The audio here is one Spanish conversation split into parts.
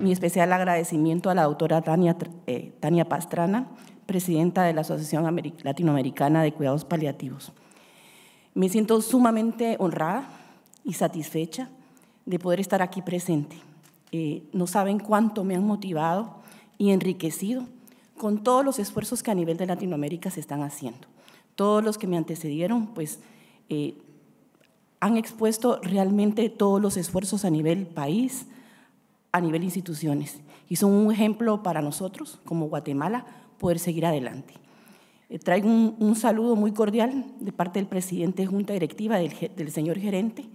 Mi especial agradecimiento a la doctora Tania, eh, Tania Pastrana, presidenta de la Asociación Latinoamericana de Cuidados Paliativos. Me siento sumamente honrada y satisfecha de poder estar aquí presente. Eh, no saben cuánto me han motivado y enriquecido con todos los esfuerzos que a nivel de Latinoamérica se están haciendo. Todos los que me antecedieron, pues, eh, han expuesto realmente todos los esfuerzos a nivel país, a nivel instituciones y son un ejemplo para nosotros como Guatemala poder seguir adelante. Eh, traigo un, saludo muy cordial de parte del presidente de Junta Directiva, del, señor gerente.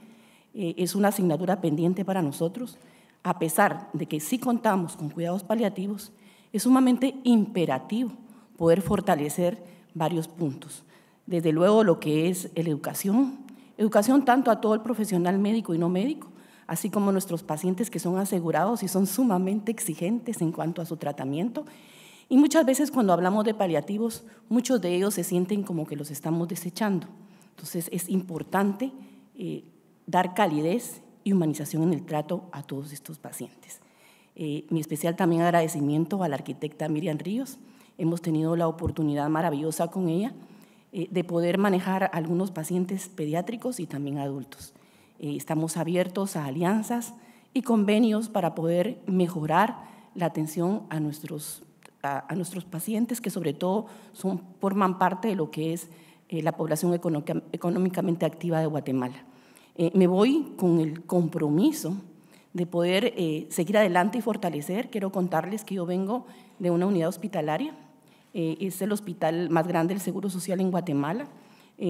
Eh, es una asignatura pendiente para nosotros. A pesar de que sí contamos con cuidados paliativos, es sumamente imperativo poder fortalecer varios puntos. Desde luego lo que es la educación, educación tanto a todo el profesional médico y no médico, así como nuestros pacientes que son asegurados y son sumamente exigentes en cuanto a su tratamiento. Y muchas veces cuando hablamos de paliativos, muchos de ellos se sienten como que los estamos desechando. Entonces es importante eh, dar calidez y humanización en el trato a todos estos pacientes. Eh, mi especial también agradecimiento a la arquitecta Miriam Ríos. Hemos tenido la oportunidad maravillosa con ella eh, de poder manejar algunos pacientes pediátricos y también adultos. Eh, estamos abiertos a alianzas y convenios para poder mejorar la atención a nuestros, a, nuestros pacientes, que sobre todo son, forman parte de lo que es eh, la población económicamente activa de Guatemala. Eh, me voy con el compromiso de poder seguir adelante y fortalecer. Quiero contarles que yo vengo de una unidad hospitalaria, es el hospital más grande del Seguro Social en Guatemala.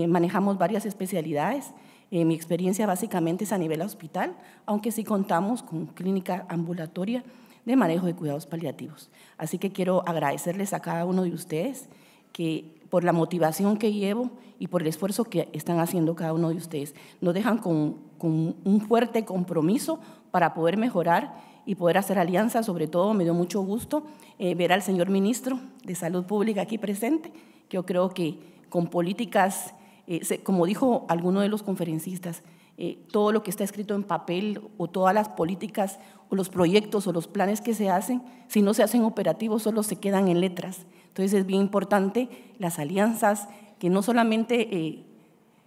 manejamos varias especialidades eh, mi experiencia básicamente es a nivel hospital, aunque sí contamos con clínica ambulatoria de manejo de cuidados paliativos. Así que quiero agradecerles a cada uno de ustedes que por la motivación que llevo y por el esfuerzo que están haciendo cada uno de ustedes. Nos dejan con, un fuerte compromiso para poder mejorar y poder hacer alianzas. Sobre todo me dio mucho gusto eh, ver al señor ministro de Salud Pública aquí presente. que Yo creo que con políticas eh, como dijo alguno de los conferencistas, eh, todo lo que está escrito en papel o todas las políticas o los proyectos o los planes que se hacen, si no se hacen operativos, solo se quedan en letras. Entonces es bien importante las alianzas, que no solamente eh,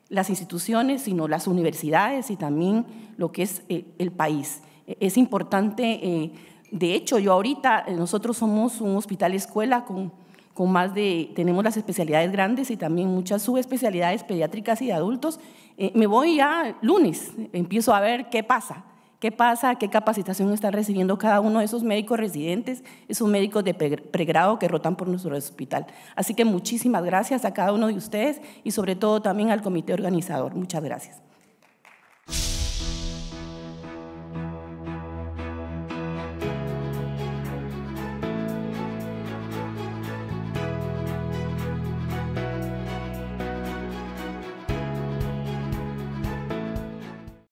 las instituciones, sino las universidades y también lo que es el país. E, es importante, de hecho, yo ahorita, nosotros somos un hospital escuela con con más de, tenemos las especialidades grandes y también muchas subespecialidades pediátricas y de adultos. Eh, me voy ya lunes, empiezo a ver qué pasa, qué pasa, qué capacitación está recibiendo cada uno de esos médicos residentes, esos médicos de pregrado que rotan por nuestro hospital. Así que muchísimas gracias a cada uno de ustedes y sobre todo también al comité organizador. Muchas gracias.